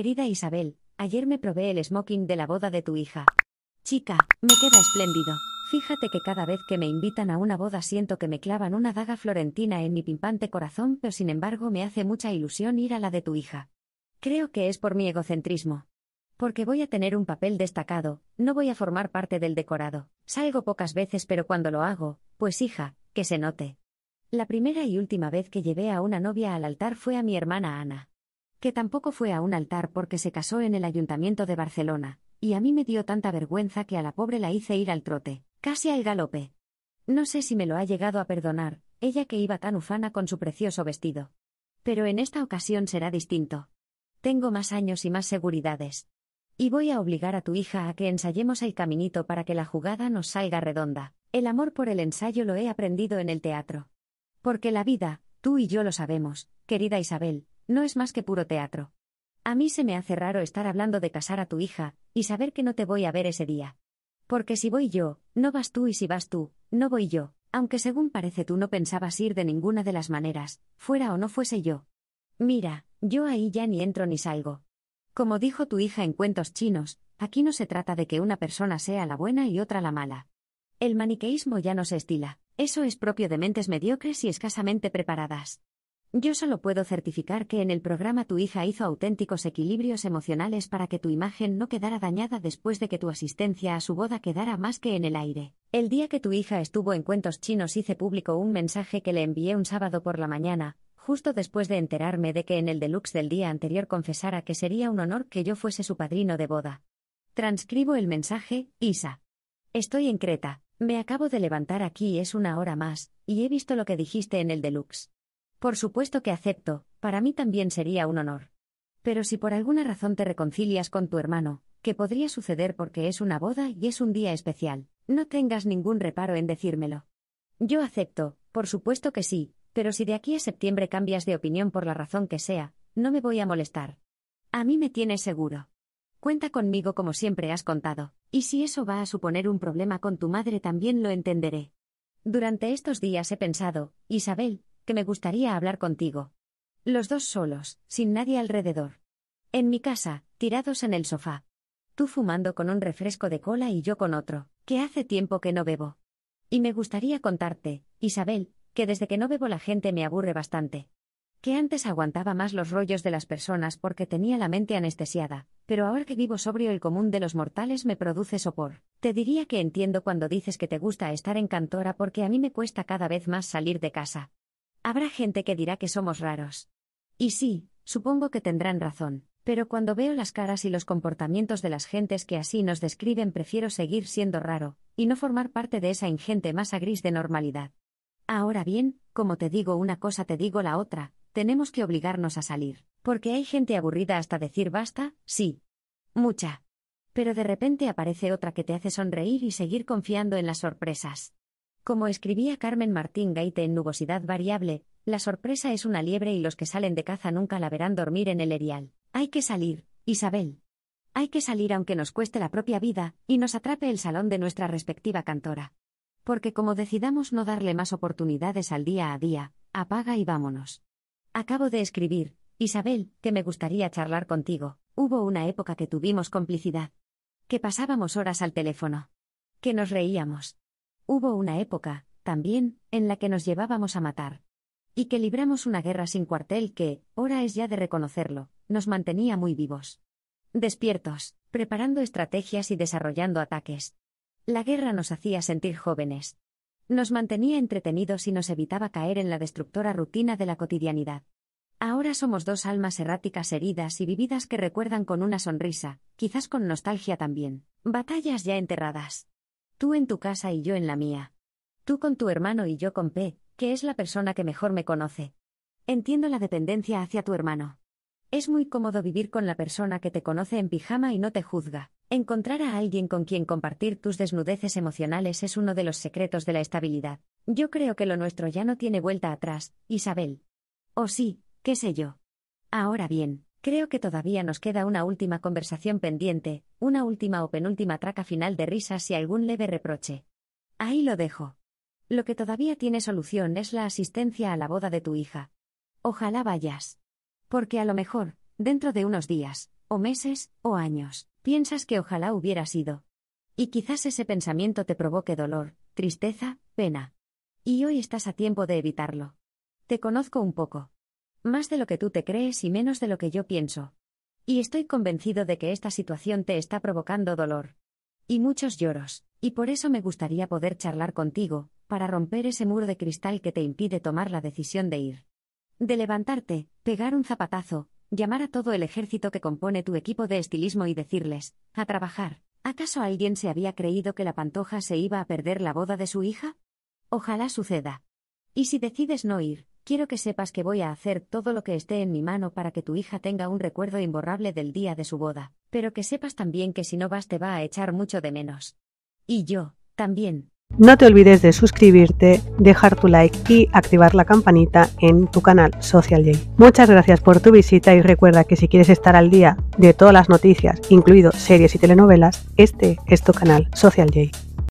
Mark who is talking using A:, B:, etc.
A: Querida Isabel, ayer me probé el smoking de la boda de tu hija. Chica, me queda espléndido. Fíjate que cada vez que me invitan a una boda siento que me clavan una daga florentina en mi pimpante corazón, pero sin embargo me hace mucha ilusión ir a la de tu hija. Creo que es por mi egocentrismo. Porque voy a tener un papel destacado, no voy a formar parte del decorado. Salgo pocas veces, pero cuando lo hago, pues hija, que se note. La primera y última vez que llevé a una novia al altar fue a mi hermana Ana que tampoco fue a un altar porque se casó en el ayuntamiento de Barcelona, y a mí me dio tanta vergüenza que a la pobre la hice ir al trote, casi al galope. No sé si me lo ha llegado a perdonar, ella que iba tan ufana con su precioso vestido. Pero en esta ocasión será distinto. Tengo más años y más seguridades. Y voy a obligar a tu hija a que ensayemos el caminito para que la jugada nos salga redonda. El amor por el ensayo lo he aprendido en el teatro. Porque la vida, tú y yo lo sabemos, querida Isabel, no es más que puro teatro. A mí se me hace raro estar hablando de casar a tu hija, y saber que no te voy a ver ese día. Porque si voy yo, no vas tú y si vas tú, no voy yo, aunque según parece tú no pensabas ir de ninguna de las maneras, fuera o no fuese yo. Mira, yo ahí ya ni entro ni salgo. Como dijo tu hija en cuentos chinos, aquí no se trata de que una persona sea la buena y otra la mala. El maniqueísmo ya no se estila, eso es propio de mentes mediocres y escasamente preparadas. Yo solo puedo certificar que en el programa tu hija hizo auténticos equilibrios emocionales para que tu imagen no quedara dañada después de que tu asistencia a su boda quedara más que en el aire. El día que tu hija estuvo en cuentos chinos hice público un mensaje que le envié un sábado por la mañana, justo después de enterarme de que en el deluxe del día anterior confesara que sería un honor que yo fuese su padrino de boda. Transcribo el mensaje, Isa. Estoy en Creta, me acabo de levantar aquí es una hora más, y he visto lo que dijiste en el deluxe. Por supuesto que acepto, para mí también sería un honor. Pero si por alguna razón te reconcilias con tu hermano, que podría suceder porque es una boda y es un día especial, no tengas ningún reparo en decírmelo. Yo acepto, por supuesto que sí, pero si de aquí a septiembre cambias de opinión por la razón que sea, no me voy a molestar. A mí me tienes seguro. Cuenta conmigo como siempre has contado, y si eso va a suponer un problema con tu madre también lo entenderé. Durante estos días he pensado, Isabel, que me gustaría hablar contigo. Los dos solos, sin nadie alrededor. En mi casa, tirados en el sofá. Tú fumando con un refresco de cola y yo con otro, que hace tiempo que no bebo. Y me gustaría contarte, Isabel, que desde que no bebo la gente me aburre bastante. Que antes aguantaba más los rollos de las personas porque tenía la mente anestesiada, pero ahora que vivo sobrio el común de los mortales me produce sopor. Te diría que entiendo cuando dices que te gusta estar en cantora porque a mí me cuesta cada vez más salir de casa. Habrá gente que dirá que somos raros. Y sí, supongo que tendrán razón, pero cuando veo las caras y los comportamientos de las gentes que así nos describen prefiero seguir siendo raro, y no formar parte de esa ingente masa gris de normalidad. Ahora bien, como te digo una cosa te digo la otra, tenemos que obligarnos a salir, porque hay gente aburrida hasta decir basta, sí. Mucha. Pero de repente aparece otra que te hace sonreír y seguir confiando en las sorpresas. Como escribía Carmen Martín Gaite en Nubosidad Variable, la sorpresa es una liebre y los que salen de caza nunca la verán dormir en el erial. Hay que salir, Isabel. Hay que salir aunque nos cueste la propia vida, y nos atrape el salón de nuestra respectiva cantora. Porque como decidamos no darle más oportunidades al día a día, apaga y vámonos. Acabo de escribir, Isabel, que me gustaría charlar contigo. Hubo una época que tuvimos complicidad. Que pasábamos horas al teléfono. Que nos reíamos. Hubo una época, también, en la que nos llevábamos a matar. Y que libramos una guerra sin cuartel que, hora es ya de reconocerlo, nos mantenía muy vivos. Despiertos, preparando estrategias y desarrollando ataques. La guerra nos hacía sentir jóvenes. Nos mantenía entretenidos y nos evitaba caer en la destructora rutina de la cotidianidad. Ahora somos dos almas erráticas heridas y vividas que recuerdan con una sonrisa, quizás con nostalgia también, batallas ya enterradas tú en tu casa y yo en la mía. Tú con tu hermano y yo con P, que es la persona que mejor me conoce. Entiendo la dependencia hacia tu hermano. Es muy cómodo vivir con la persona que te conoce en pijama y no te juzga. Encontrar a alguien con quien compartir tus desnudeces emocionales es uno de los secretos de la estabilidad. Yo creo que lo nuestro ya no tiene vuelta atrás, Isabel. O sí, qué sé yo. Ahora bien, Creo que todavía nos queda una última conversación pendiente, una última o penúltima traca final de risas y algún leve reproche. Ahí lo dejo. Lo que todavía tiene solución es la asistencia a la boda de tu hija. Ojalá vayas. Porque a lo mejor, dentro de unos días, o meses, o años, piensas que ojalá hubiera sido. Y quizás ese pensamiento te provoque dolor, tristeza, pena. Y hoy estás a tiempo de evitarlo. Te conozco un poco. Más de lo que tú te crees y menos de lo que yo pienso. Y estoy convencido de que esta situación te está provocando dolor. Y muchos lloros, y por eso me gustaría poder charlar contigo, para romper ese muro de cristal que te impide tomar la decisión de ir. De levantarte, pegar un zapatazo, llamar a todo el ejército que compone tu equipo de estilismo y decirles, a trabajar. ¿Acaso alguien se había creído que la pantoja se iba a perder la boda de su hija? Ojalá suceda. Y si decides no ir, Quiero que sepas que voy a hacer todo lo que esté en mi mano para que tu hija tenga un recuerdo imborrable del día de su boda, pero que sepas también que si no vas te va a echar mucho de menos. Y yo, también. No te olvides de suscribirte, dejar tu like y activar la campanita en tu canal Social J. Muchas gracias por tu visita y recuerda que si quieres estar al día de todas las noticias, incluido series y telenovelas, este es tu canal Social J.